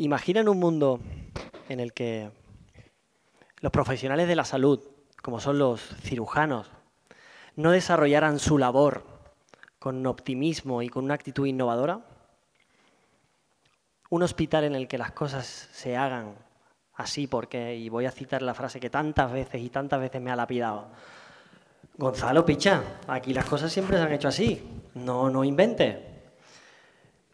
Imaginan un mundo en el que los profesionales de la salud, como son los cirujanos, no desarrollaran su labor con optimismo y con una actitud innovadora. Un hospital en el que las cosas se hagan así porque, y voy a citar la frase que tantas veces y tantas veces me ha lapidado, Gonzalo Picha, aquí las cosas siempre se han hecho así, no, no invente.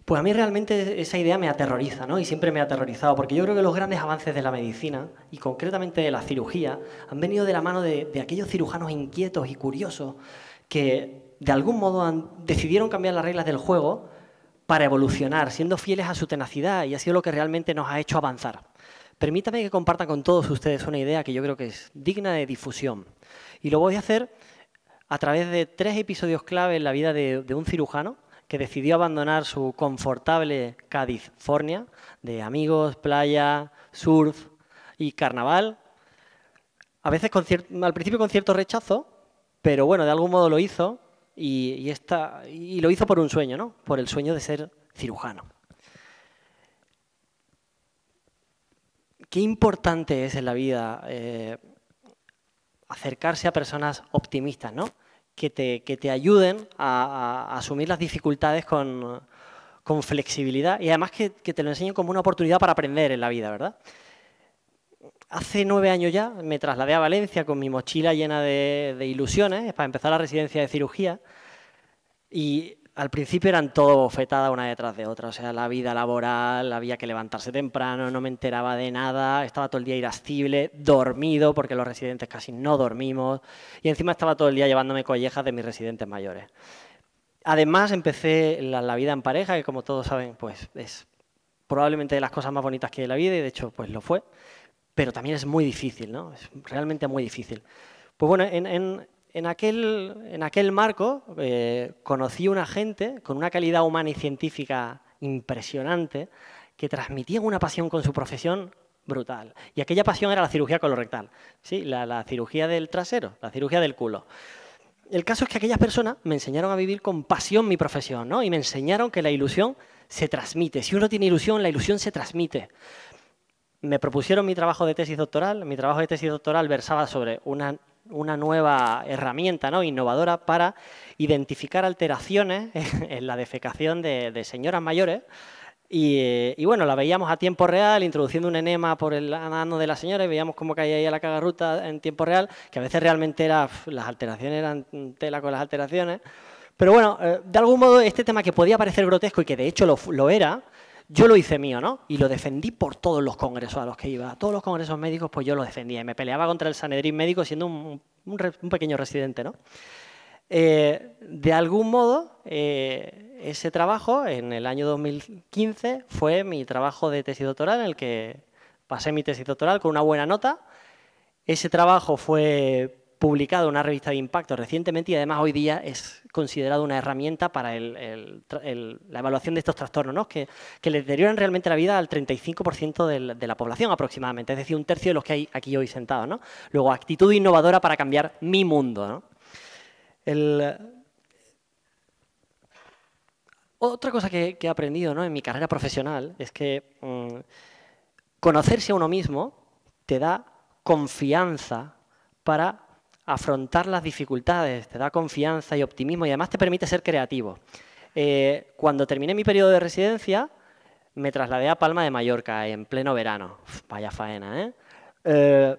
Pues a mí realmente esa idea me aterroriza, ¿no? Y siempre me ha aterrorizado, porque yo creo que los grandes avances de la medicina, y concretamente de la cirugía, han venido de la mano de, aquellos cirujanos inquietos y curiosos que de algún modo decidieron cambiar las reglas del juego para evolucionar, siendo fieles a su tenacidad, y ha sido lo que realmente nos ha hecho avanzar. Permítame que compartan con todos ustedes una idea que yo creo que es digna de difusión. Y lo voy a hacer a través de tres episodios clave en la vida de un cirujano que decidió abandonar su confortable Cádiz, Fornia, de amigos, playa, surf y carnaval, a veces al principio con cierto rechazo, pero bueno, de algún modo lo hizo y, lo hizo por un sueño, ¿no? Por el sueño de ser cirujano. Qué importante es en la vida eh, acercarse a personas optimistas, ¿no? que te, ayuden a, asumir las dificultades con, flexibilidad y además que, te lo enseñen como una oportunidad para aprender en la vida, ¿verdad? Hace nueve años ya me trasladé a Valencia con mi mochila llena de, de ilusiones para empezar la residencia de cirugía y al principio eran todo bofetada una detrás de otra, o sea, la vida laboral, había que levantarse temprano, no me enteraba de nada, estaba todo el día irascible, dormido, porque los residentes casi no dormimos, y encima estaba todo el día llevándome collejas de mis residentes mayores. Además, empecé la, vida en pareja, que como todos saben, pues es probablemente de las cosas más bonitas que hay en la vida, y de hecho, pues lo fue, pero también es muy difícil, ¿no? Es realmente muy difícil. Pues bueno, en en aquel, en aquel marco eh, conocí una gente con una calidad humana y científica impresionante que transmitía una pasión con su profesión brutal. Y aquella pasión era la cirugía colorectal, ¿sí? la, la cirugía del trasero, la cirugía del culo. El caso es que aquellas personas me enseñaron a vivir con pasión mi profesión, ¿no? Y me enseñaron que la ilusión se transmite. Si uno tiene ilusión, la ilusión se transmite. Me propusieron mi trabajo de tesis doctoral. Mi trabajo de tesis doctoral versaba sobre una una nueva herramienta ¿no? innovadora para identificar alteraciones en la defecación de, señoras mayores. Eh, y, bueno, la veíamos a tiempo real, introduciendo un enema por el ano de la señora y veíamos cómo caía ahí a la cagarruta en tiempo real, que a veces realmente era, las alteraciones eran tela con las alteraciones. Pero bueno, eh, de algún modo este tema que podía parecer grotesco y que de hecho lo era, yo lo hice mío, ¿no? Y lo defendí por todos los congresos a los que iba. todos los congresos médicos, pues yo lo defendía. Y me peleaba contra el Sanedrín médico siendo un, pequeño residente, ¿no? Eh, de algún modo, eh, ese trabajo en el año 2015 fue mi trabajo de tesis doctoral, en el que pasé mi tesis doctoral con una buena nota. Ese trabajo fue publicado en una revista de impacto recientemente y además hoy día es considerado una herramienta para la evaluación de estos trastornos, que, le deterioran realmente la vida al 35% de la población aproximadamente, es decir, un tercio de los que hay aquí hoy sentados. Luego, actitud innovadora para cambiar mi mundo. Otra cosa que, he aprendido en mi carrera profesional es que mm, conocerse a uno mismo te da confianza para afrontar las dificultades, te da confianza y optimismo y además te permite ser creativo. Eh, cuando terminé mi periodo de residencia, me trasladé a Palma de Mallorca en pleno verano. vaya faena, ¿eh? ¿eh?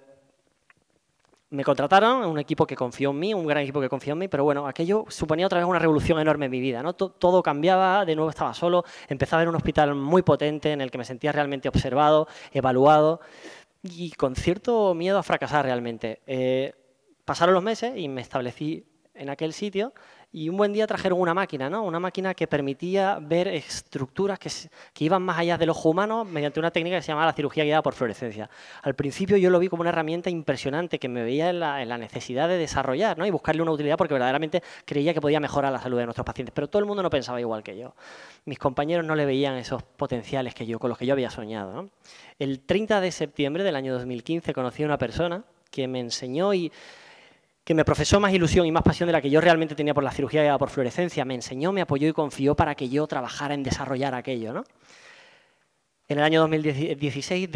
Me contrataron, un equipo que confió en mí, un gran equipo que confió en mí, pero bueno, aquello suponía otra vez una revolución enorme en mi vida. ¿no? Todo cambiaba, de nuevo estaba solo, empezaba en un hospital muy potente en el que me sentía realmente observado, evaluado y con cierto miedo a fracasar realmente. Eh, Pasaron los meses y me establecí en aquel sitio y un buen día trajeron una máquina, ¿no? Una máquina que permitía ver estructuras que, iban más allá del ojo humano mediante una técnica que se llamaba la cirugía guiada por fluorescencia. Al principio yo lo vi como una herramienta impresionante que me veía en la, necesidad de desarrollar, ¿no? Y buscarle una utilidad porque verdaderamente creía que podía mejorar la salud de nuestros pacientes. Pero todo el mundo no pensaba igual que yo. Mis compañeros no le veían esos potenciales que yo, con los que yo había soñado, El 30 de septiembre del año 2015 conocí a una persona que me enseñó y que me profesó más ilusión y más pasión de la que yo realmente tenía por la cirugía guiada por fluorescencia. Me enseñó, me apoyó y confió para que yo trabajara en desarrollar aquello. En el año 2016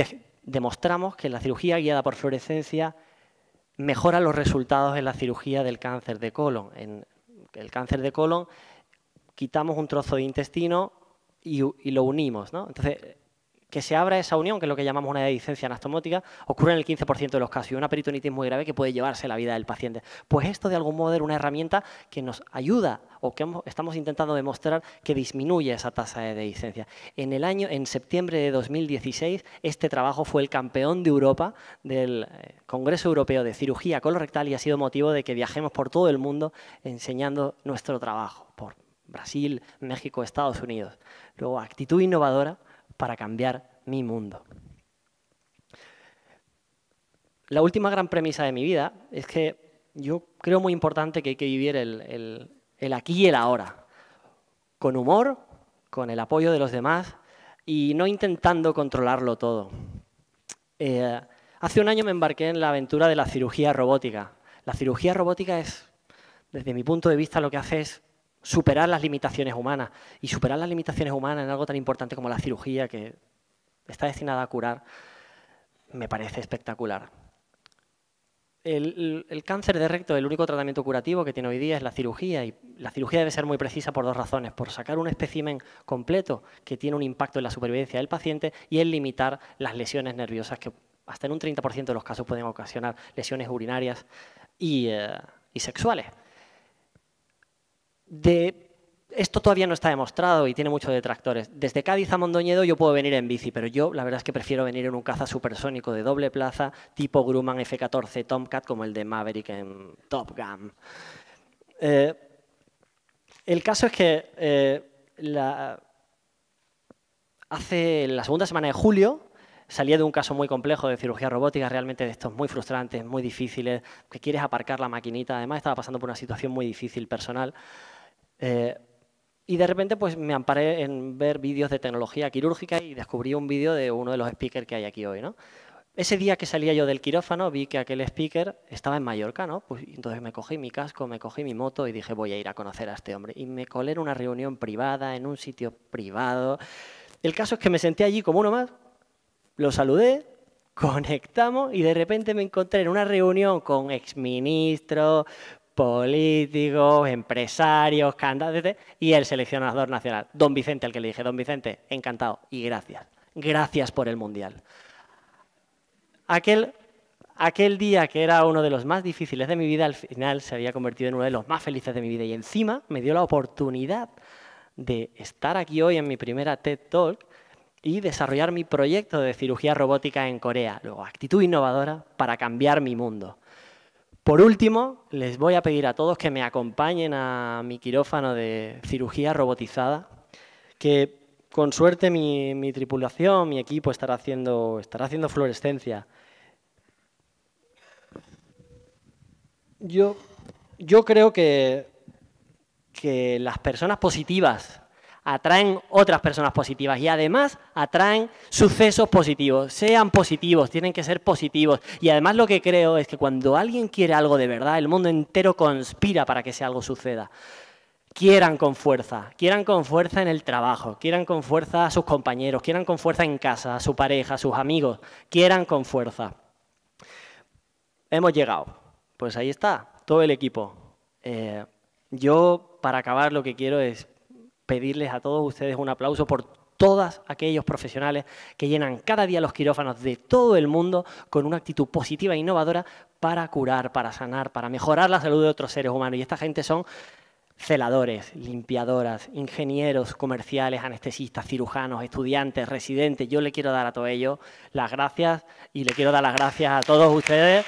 demostramos que la cirugía guiada por fluorescencia mejora los resultados en la cirugía del cáncer de colon. En el cáncer de colon quitamos un trozo de intestino y, y lo unimos. ¿no? Entonces, que se abra esa unión, que es lo que llamamos una dehiscencia anastomótica, ocurre en el 15% de los casos y una peritonitis muy grave que puede llevarse la vida del paciente. Pues esto de algún modo era una herramienta que nos ayuda o que estamos intentando demostrar que disminuye esa tasa de dehiscencia. En el año, en septiembre de 2016, este trabajo fue el campeón de Europa del eh, Congreso Europeo de Cirugía Colorectal y ha sido motivo de que viajemos por todo el mundo enseñando nuestro trabajo, por Brasil, México, Estados Unidos. Luego, actitud innovadora para cambiar mi mundo. La última gran premisa de mi vida es que yo creo muy importante que hay que vivir el, aquí y el ahora, con humor, con el apoyo de los demás y no intentando controlarlo todo. Eh, hace un año me embarqué en la aventura de la cirugía robótica. La cirugía robótica es, desde mi punto de vista, lo que hace es superar las limitaciones humanas. Y superar las limitaciones humanas en algo tan importante como la cirugía, que está destinada a curar, me parece espectacular. El, cáncer de recto, el único tratamiento curativo que tiene hoy día es la cirugía, y la cirugía debe ser muy precisa por dos razones, por sacar un espécimen completo que tiene un impacto en la supervivencia del paciente y el limitar las lesiones nerviosas que hasta en un 30% de los casos pueden ocasionar lesiones urinarias y eh, sexuales de esto todavía no está demostrado y tiene muchos detractores. Desde Cádiz a Mondoñedo yo puedo venir en bici, pero yo la verdad es que prefiero venir en un caza supersónico de doble plaza, tipo Grumman F-14 Tomcat, como el de Maverick en Top Gun. Eh, el caso es que eh, hace la segunda semana de julio salía de un caso muy complejo de cirugía robótica, realmente de estos muy frustrantes, muy difíciles, que quieres aparcar la maquinita. Además estaba pasando por una situación muy difícil personal. Eh, y de repente pues me amparé en ver vídeos de tecnología quirúrgica y descubrí un vídeo de uno de los speakers que hay aquí hoy. ¿no? Ese día que salía yo del quirófano vi que aquel speaker estaba en Mallorca, ¿no? Pues, entonces me cogí mi casco, me cogí mi moto y dije voy a ir a conocer a este hombre. Y me colé en una reunión privada, en un sitio privado. El caso es que me senté allí como uno más, lo saludé, conectamos y de repente me encontré en una reunión con exministros, políticos, empresarios, cantantes, y el seleccionador nacional, don Vicente, al que le dije, don Vicente, encantado y gracias. Gracias por el Mundial. Aquel, aquel día que era uno de los más difíciles de mi vida, al final se había convertido en uno de los más felices de mi vida y encima me dio la oportunidad de estar aquí hoy en mi primera TED Talk y desarrollar mi proyecto de cirugía robótica en Corea. Luego, actitud innovadora para cambiar mi mundo. Por último, les voy a pedir a todos que me acompañen a mi quirófano de cirugía robotizada, que con suerte mi, tripulación, mi equipo estará haciendo, estará fluorescencia. Yo, creo que las personas positivas atraen otras personas positivas y además atraen sucesos positivos. Sean positivos, tienen que ser positivos. Y además lo que creo es que cuando alguien quiere algo de verdad, el mundo entero conspira para que ese algo suceda. Quieran con fuerza, quieran con fuerza en el trabajo, quieran con fuerza a sus compañeros, quieran con fuerza en casa, a su pareja, a sus amigos, quieran con fuerza. Hemos llegado. Pues ahí está, todo el equipo. Eh, yo, para acabar, lo que quiero es pedirles a todos ustedes un aplauso por todos aquellos profesionales que llenan cada día los quirófanos de todo el mundo con una actitud positiva e innovadora para curar, para sanar, para mejorar la salud de otros seres humanos. Y esta gente son celadores, limpiadoras, ingenieros comerciales, anestesistas, cirujanos, estudiantes, residentes. Yo le quiero dar a todos ellos las gracias y le quiero dar las gracias a todos ustedes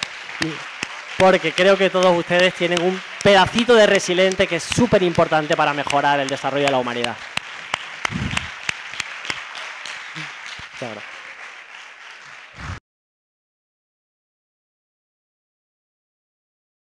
porque creo que todos ustedes tienen un pedacito de resiliente que es súper importante para mejorar el desarrollo de la humanidad.